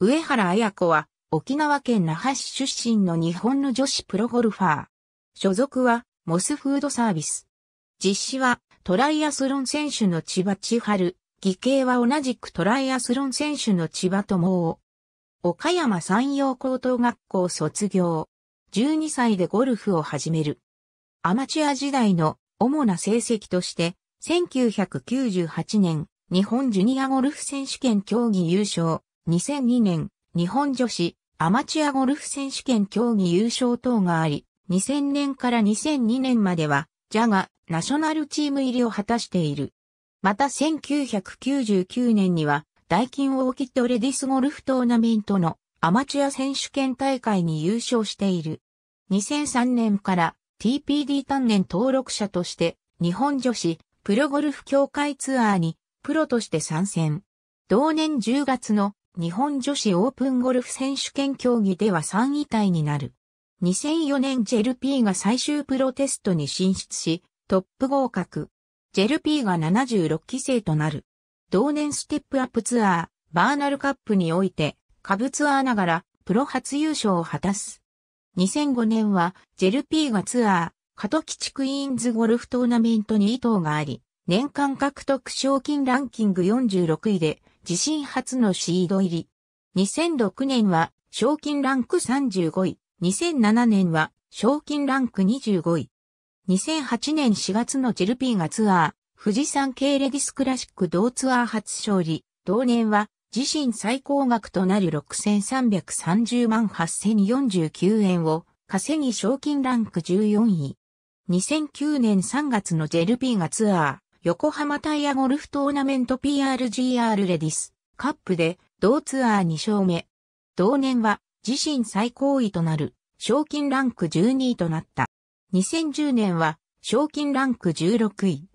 上原綾子は、沖縄県那覇市出身の日本の女子プロゴルファー。所属は、モスフードサービス。実施は、トライアスロン選手の千葉千春、義兄は同じくトライアスロン選手の千葉智夫。岡山山陽高等学校卒業。12歳でゴルフを始める。アマチュア時代の主な成績として、1998年、日本ジュニアゴルフ選手権競技優勝、2002年、日本女子アマチュアゴルフ選手権競技優勝等があり、2000年から2002年までは、ジャガ、ナショナルチーム入りを果たしている。また1999年には、大金オーキッドレディスゴルフトーナメントのアマチュア選手権大会に優勝している。2003年から TPD 単年登録者として日本女子プロゴルフ協会ツアーにプロとして参戦。同年10月の日本女子オープンゴルフ選手権競技では3位体になる。2004年ジェルピーが最終プロテストに進出し、トップ合格。ジェルピーが76期生となる。同年ステップアップツアー、バーナルカップにおいて、下部ツアーながら、プロ初優勝を果たす。2005年は、ジェルピーがツアー、カトキチクイーンズゴルフトーナメントに意図があり、年間獲得賞金ランキング46位で、自身初のシード入り。2006年は賞金ランク35位、2007年は賞金ランク25位。2008年4月のジェルピーガツアー、富士山系レディスクラシック同ツアー初勝利、同年は自身最高額となる6330万8049円を稼ぎ賞金ランク14位。2009年3月のジェルピーガツアー、横浜タイヤゴルフトーナメント PRGR レディスカップで同ツアー2勝目。同年は自身最高位となる賞金ランク12位となった。2010年は賞金ランク16位。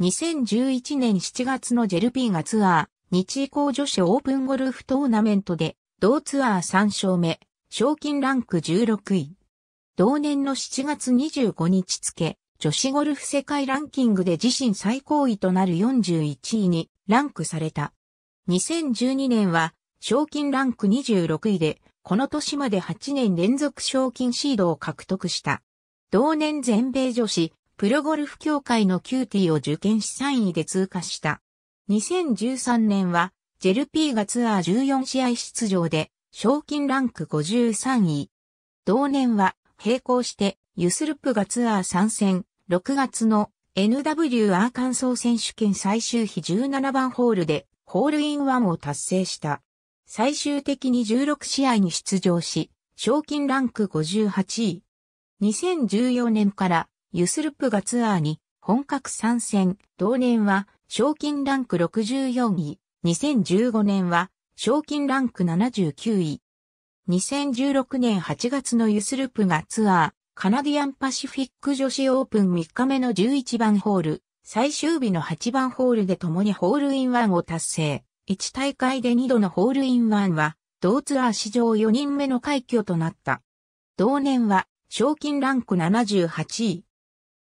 2011年7月のジェルピーガツアー日以降女子オープンゴルフトーナメントで同ツアー3勝目。賞金ランク16位。同年の7月25日付、女子ゴルフ世界ランキングで自身最高位となる41位にランクされた。2012年は賞金ランク26位で、この年まで8年連続賞金シードを獲得した。同年全米女子プロゴルフ協会のキューティーを受験し3位で通過した。2013年は、ジェルピーがツアー14試合出場で、賞金ランク53位。同年は、並行して、ユスルプがツアー参戦、6月の NW アーカンソー選手権最終日17番ホールでホールインワンを達成した。最終的に16試合に出場し、賞金ランク58位。2014年からユスルプがツアーに本格参戦。同年は賞金ランク64位。2015年は賞金ランク79位。2016年8月のユスルプがツアーカナディアンパシフィック女子オープン3日目の11番ホール、最終日の8番ホールで共にホールインワンを達成。1大会で2度のホールインワンは、同ツアー史上4人目の快挙となった。同年は、賞金ランク78位。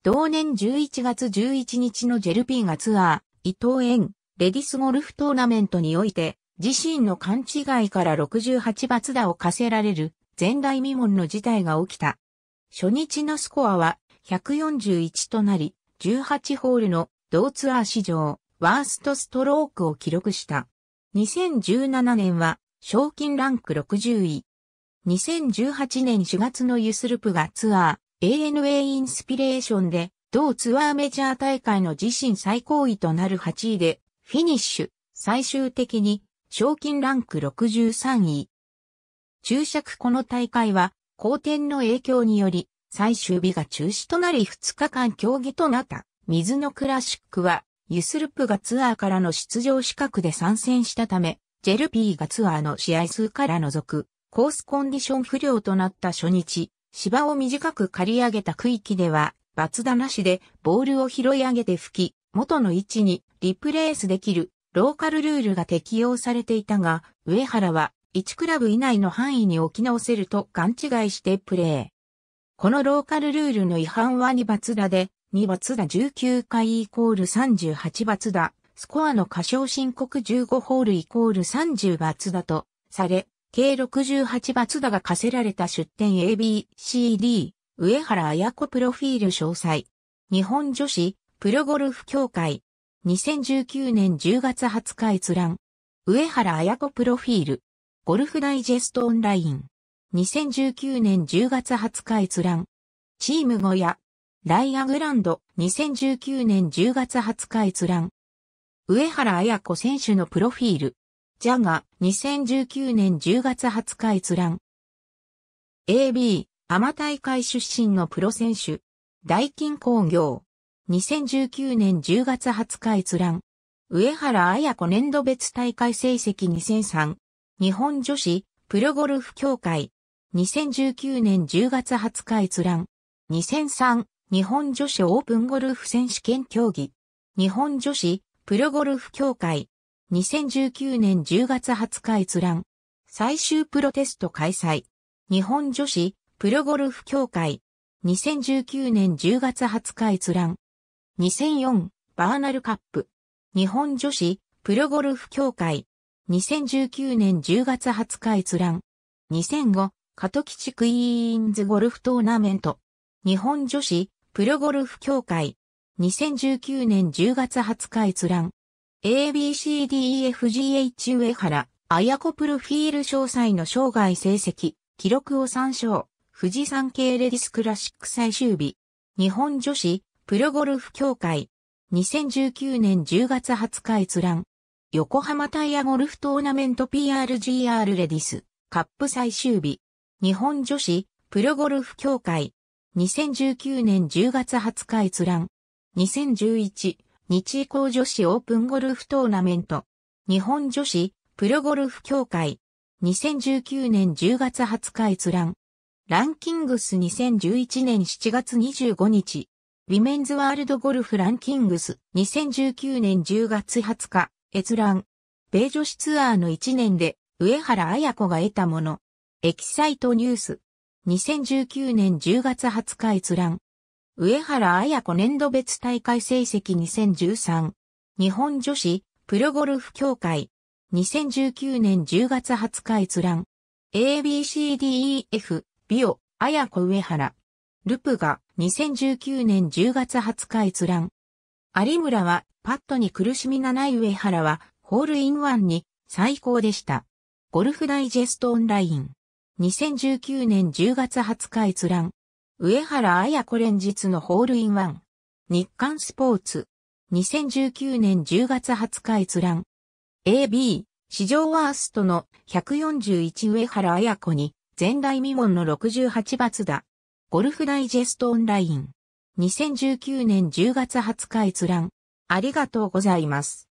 同年11月11日のジェルピーガツアー、伊藤園、レディスゴルフトーナメントにおいて、自身の勘違いから68罰打を課せられる、前代未聞の事態が起きた。初日のスコアは141となり、18ホールの同ツアー史上ワーストストロークを記録した。2017年は賞金ランク60位。2018年4月のユスルプがツアー ANA インスピレーションで同ツアーメジャー大会の自身最高位となる8位でフィニッシュ。最終的に賞金ランク63位。注釈この大会は好天の影響により、最終日が中止となり2日間競技となった。水のクラシックは、ユスルプがツアーからの出場資格で参戦したため、ジェルピーがツアーの試合数から除く、コースコンディション不良となった初日、芝を短く刈り上げた区域では、バツなしでボールを拾い上げて吹き、元の位置にリプレースできるローカルルールが適用されていたが、上原は1クラブ以内の範囲に置き直せると勘違いしてプレー。このローカルルールの違反は2罰打で、2罰打19回イコール38罰打、スコアの過小申告15ホールイコール30罰打とされ、計68罰打が課せられた出典 ABCD、上原綾子プロフィール詳細。日本女子、プロゴルフ協会。2019年10月20日閲覧。上原綾子プロフィール。ゴルフダイジェストオンライン。2019年10月20日閲覧。チーム小屋。ライアグランド。2019年10月20日閲覧。上原彩子選手のプロフィール。ジャガ、2019年10月20日閲覧。AB、アマ大会出身のプロ選手。大金工業。2019年10月20日閲覧。上原彩子年度別大会成績2003。日本女子プロゴルフ協会2019年10月20日閲覧2003日本女子オープンゴルフ選手権競技日本女子プロゴルフ協会2019年10月20日閲覧最終プロテスト開催日本女子プロゴルフ協会2019年10月20日閲覧2004バーナルカップ日本女子プロゴルフ協会2019年10月20日閲覧。2005、トキチクイーンズゴルフトーナメント。日本女子プロゴルフ協会。2019年10月20日閲覧。ABCDEFGH 上原、綾子プロフィール詳細の生涯成績、記録を参照。富士山系レディスクラシック最終日。日本女子プロゴルフ協会。2019年10月20日閲覧。横浜タイヤゴルフトーナメント PRGR レディスカップ最終日日本女子プロゴルフ協会2019年10月20日閲覧2011日以降女子オープンゴルフトーナメント日本女子プロゴルフ協会2019年10月20日閲覧ランキングス2011年7月25日ウィメンズワールドゴルフランキングス2019年10月20日閲覧。米女子ツアーの1年で、上原綾子が得たもの。エキサイトニュース。2019年10月20日閲覧。上原綾子年度別大会成績2013。日本女子プロゴルフ協会。2019年10月20日閲覧。ABCDEF、ビオ、綾子上原。ルプが2019年10月20日閲覧。有村はパットに苦しみがない上原は、ホールインワンに最高でした。ゴルフダイジェストオンライン。2019年10月20日閲覧。上原綾子連日のホールインワン。日刊スポーツ。2019年10月20日閲覧。AB、史上ワーストの141上原綾子に、前代未聞の68罰だ。ゴルフダイジェストオンライン。2019年10月20日閲覧。ありがとうございます。